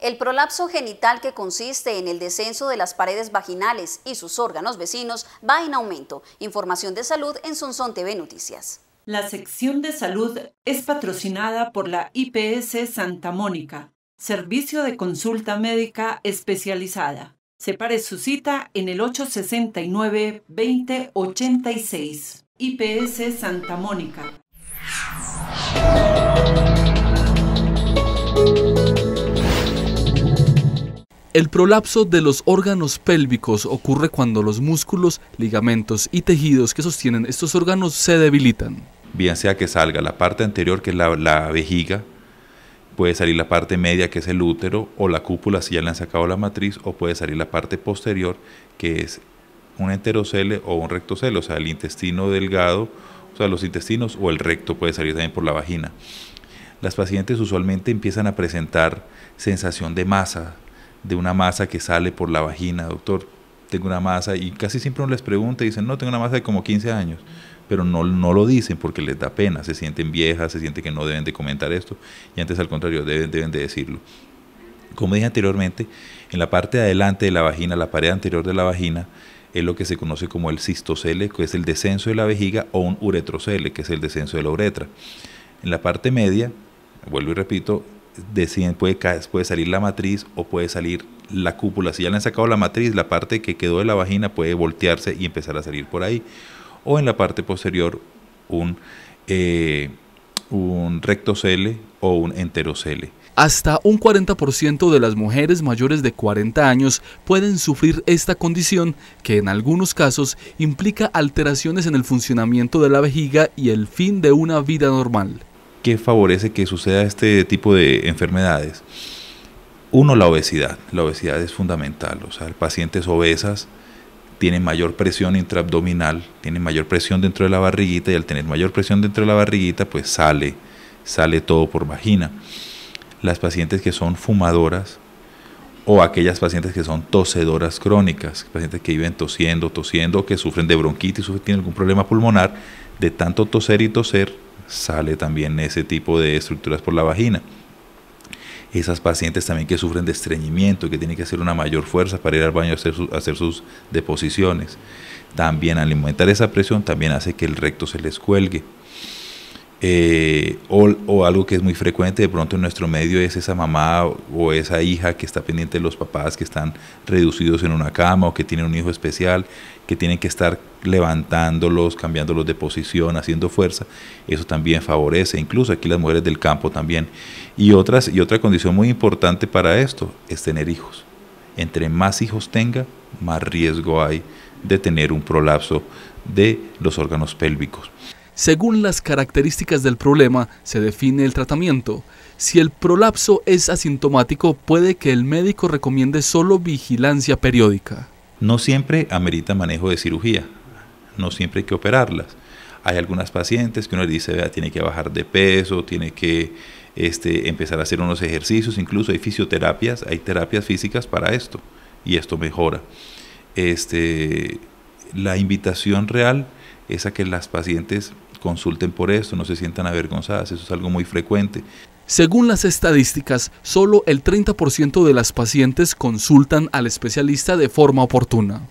El prolapso genital que consiste en el descenso de las paredes vaginales y sus órganos vecinos va en aumento. Información de salud en Sonsón TV Noticias. La sección de salud es patrocinada por la IPS Santa Mónica, servicio de consulta médica especializada. Separe su cita en el 869-2086. IPS Santa Mónica. El prolapso de los órganos pélvicos ocurre cuando los músculos, ligamentos y tejidos que sostienen estos órganos se debilitan. Bien sea que salga la parte anterior, que es la, vejiga, puede salir la parte media, que es el útero, o la cúpula si ya le han sacado la matriz, o puede salir la parte posterior, que es un enterocele o un rectocele, o sea, el intestino delgado, o sea, los intestinos o el recto puede salir también por la vagina. Las pacientes usualmente empiezan a presentar sensación de masa, de una masa que sale por la vagina, doctor, tengo una masa, y casi siempre uno les pregunta y dicen, no, tengo una masa de como 15 años, pero no, no lo dicen porque les da pena, se sienten viejas, se sienten que no deben de comentar esto, y antes al contrario, deben, deben de decirlo. Como dije anteriormente, en la parte adelante de la vagina, la pared anterior de la vagina, es lo que se conoce como el cistocele, que es el descenso de la vejiga, o un uretrocele, que es el descenso de la uretra. En la parte media, vuelvo y repito, deciden, puede, puede salir la matriz o puede salir la cúpula. Si ya le han sacado la matriz, la parte que quedó de la vagina puede voltearse y empezar a salir por ahí. O en la parte posterior un, eh, un rectocele o un enterocele. Hasta un 40% de las mujeres mayores de 40 años pueden sufrir esta condición que en algunos casos implica alteraciones en el funcionamiento de la vejiga y el fin de una vida normal que favorece que suceda este tipo de enfermedades. Uno, la obesidad. La obesidad es fundamental. O sea, pacientes obesas tienen mayor presión intraabdominal, tienen mayor presión dentro de la barriguita y al tener mayor presión dentro de la barriguita, pues sale, sale todo por vagina. Las pacientes que son fumadoras o aquellas pacientes que son tosedoras crónicas, pacientes que viven tosiendo, tosiendo, que sufren de bronquitis, tienen algún problema pulmonar, de tanto toser y toser, sale también ese tipo de estructuras por la vagina. Esas pacientes también que sufren de estreñimiento, que tienen que hacer una mayor fuerza para ir al baño a hacer, sus deposiciones. También al aumentar esa presión, también hace que el recto se les cuelgue. Eh, o, o, algo que es muy frecuente de pronto en nuestro medio es esa mamá o esa hija que está pendiente de los papás que están reducidos en una cama o que tienen un hijo especial, que tienen que estar levantándolos, cambiándolos de posición, haciendo fuerza. Eso también favorece, incluso aquí las mujeres del campo también. Y, otras, y otra condición muy importante para esto es tener hijos. Entre más hijos tenga, más riesgo hay de tener un prolapso de los órganos pélvicos. Según las características del problema, se define el tratamiento. Si el prolapso es asintomático, puede que el médico recomiende solo vigilancia periódica. No siempre amerita manejo de cirugía, no siempre hay que operarlas. Hay algunas pacientes que uno le dice, vea, tiene que bajar de peso, tiene que este, empezar a hacer unos ejercicios, incluso hay fisioterapias, hay terapias físicas para esto, y esto mejora. Este, la invitación real es a que las pacientes consulten por esto, no se sientan avergonzadas, eso es algo muy frecuente. Según las estadísticas, solo el 30% de las pacientes consultan al especialista de forma oportuna.